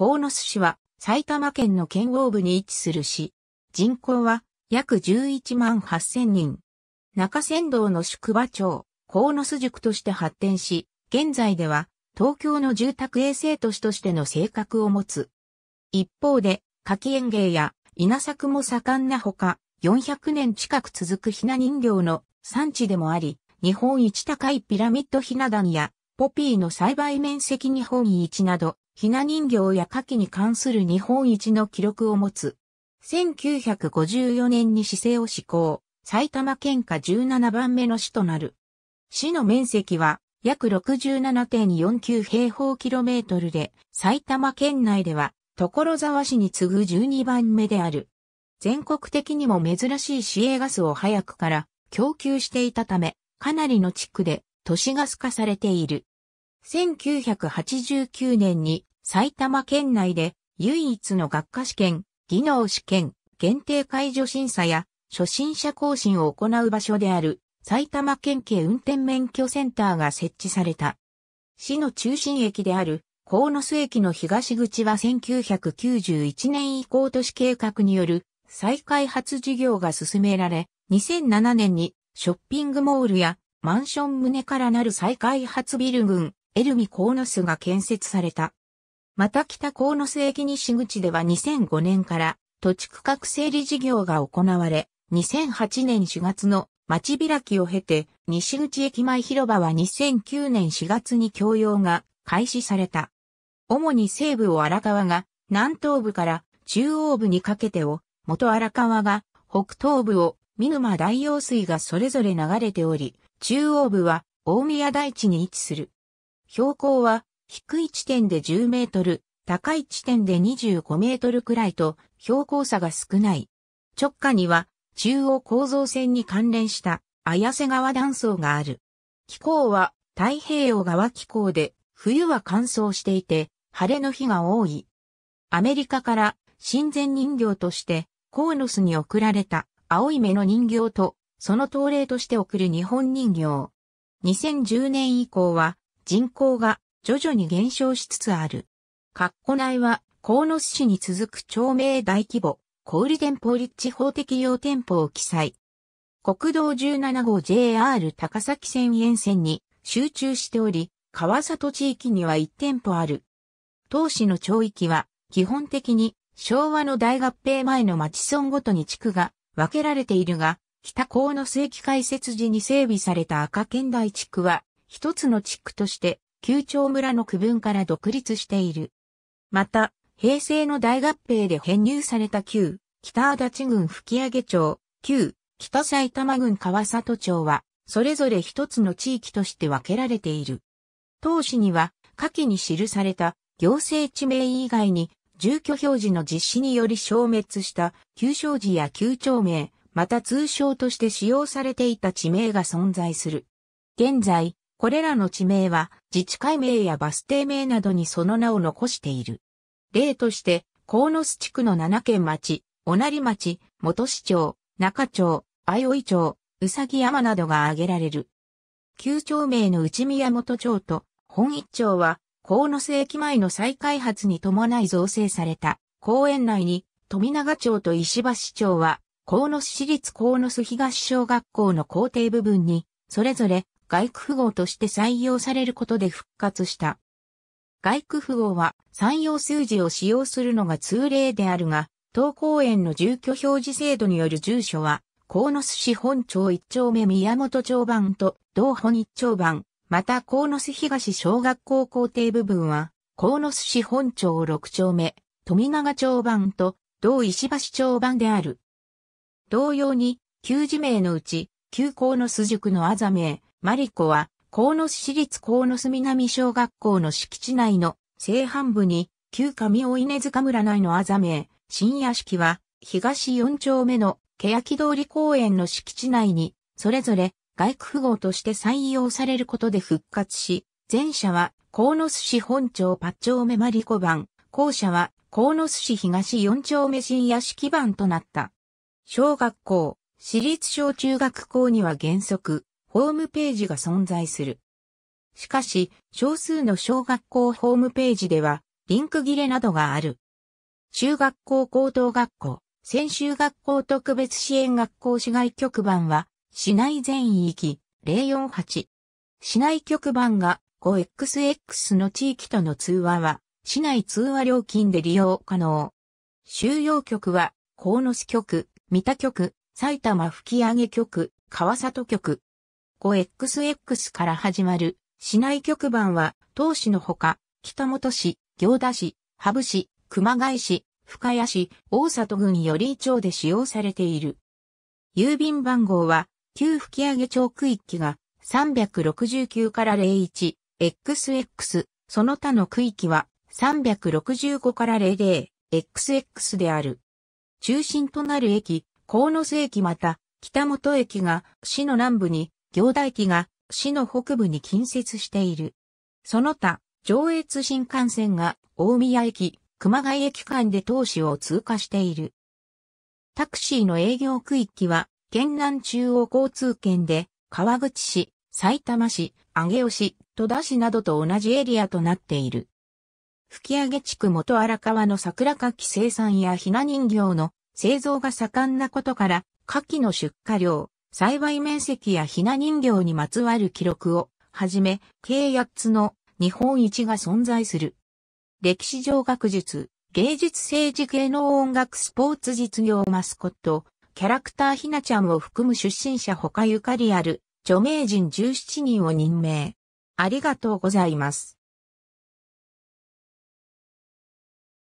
鴻巣市は埼玉県の県央部に位置する市。人口は約11万8000人。中山道の宿場町、鴻巣塾として発展し、現在では東京の住宅衛生都市としての性格を持つ。一方で、柿園芸や稲作も盛んなほか、400年近く続くひな人形の産地でもあり、日本一高いピラミッドひな壇や、ポピーの栽培面積日本一など、ひな人形や夏季に関する日本一の記録を持つ。1954年に市政を施行、埼玉県下17番目の市となる。市の面積は約67.49平方キロメートルで、埼玉県内では所沢市に次ぐ12番目である。全国的にも珍しい市営ガスを早くから供給していたため、かなりの地区で都市ガス化されている。1989年に埼玉県内で唯一の学科試験、技能試験、限定解除審査や初心者更新を行う場所である埼玉県警運転免許センターが設置された。市の中心駅である鴻巣駅の東口は1991年以降都市計画による再開発事業が進められ、2007年にショッピングモールやマンション棟からなる再開発ビル群エルミ鴻巣が建設された。また北河瀬駅西口では2005年から土地区画整理事業が行われ、2008年4月の町開きを経て、西口駅前広場は2009年4月に供用が開始された。主に西部を荒川が南東部から中央部にかけてを、元荒川が北東部を見沼大用水がそれぞれ流れており、中央部は大宮台地に位置する。標高は低い地点で10メートル、高い地点で25メートルくらいと標高差が少ない。直下には中央構造線に関連した綾瀬川断層がある。気候は太平洋側気候で冬は乾燥していて晴れの日が多い。アメリカから親善人形としてコーノスに贈られた青い目の人形とその東例として贈る日本人形。2010年以降は人口が徐々に減少しつつある。括弧内は、河野市に続く町名大規模、小売店舗立地法適用店舗を記載。国道17号 JR 高崎線沿線に集中しており、川里地域には1店舗ある。当市の町域は、基本的に昭和の大合併前の町村ごとに地区が分けられているが、北河野市駅開設時に整備された赤県大地区は、一つの地区として旧町村の区分から独立している。また、平成の大合併で編入された旧、北足立郡吹上町、旧、北埼玉郡川里町は、それぞれ一つの地域として分けられている。当市には、下記に記された行政地名以外に、住居表示の実施により消滅した旧商事や旧町名、また通称として使用されていた地名が存在する。現在、これらの地名は自治会名やバス停名などにその名を残している。例として、河野巣地区の7県町、小成町、元市町、中町、相生町、うさぎ山などが挙げられる。旧町名の内宮本町と本一町は、河野巣駅前の再開発に伴い造成された公園内に、富永町と石橋町は、河巣市立河野巣東小学校の校庭部分に、それぞれ外区符号として採用されることで復活した。外区符号は採用数字を使用するのが通例であるが、当公園の住居表示制度による住所は、野巣市本町一丁目宮本町番と同本一丁番、また河野巣東小学校校庭部分は、野巣市本町六丁目、富永町番と同石橋町番である。同様に、旧字名のうち、旧野巣塾のあざ名、マリコは、鴻巣市立鴻巣南小学校の敷地内の正半部に、旧上尾稲塚村内のあざめ、新屋敷は、東4丁目の欅通り公園の敷地内に、それぞれ外区符号として採用されることで復活し、前者は、鴻巣市本町八丁目マリコ版、後者は、鴻巣市東4丁目新屋敷版となった。小学校、私立小中学校には原則、ホームページが存在する。しかし、少数の小学校ホームページでは、リンク切れなどがある。中学校高等学校、専修学校特別支援学校市外局番は、市内全域048。市内局番が 5XX の地域との通話は、市内通話料金で利用可能。収容局は、鴻巣局、三田局、埼玉吹上局、川里局、5XX から始まる市内局番は、当市のほか、北本市、行田市、羽生市、熊谷市、深谷市、大里郡より町で使用されている。郵便番号は、旧吹上町区域が369から 01XX、その他の区域は365から 00XX である。中心となる駅、河野瀬駅また、北本駅が市の南部に行大機が市の北部に近接している。その他、上越新幹線が大宮駅、熊谷駅間で当市を通過している。タクシーの営業区域は、県南中央交通圏で、川口市、埼玉市、上尾市、戸田市などと同じエリアとなっている。吹上地区元荒川の桜柿生産やひな人形の製造が盛んなことから、柿の出荷量、栽培面積やひな人形にまつわる記録をはじめ、計8つの日本一が存在する。歴史上学術、芸術政治系の音楽スポーツ実業マスコット、キャラクターひなちゃんを含む出身者他ゆかりある著名人17人を任命。ありがとうございます。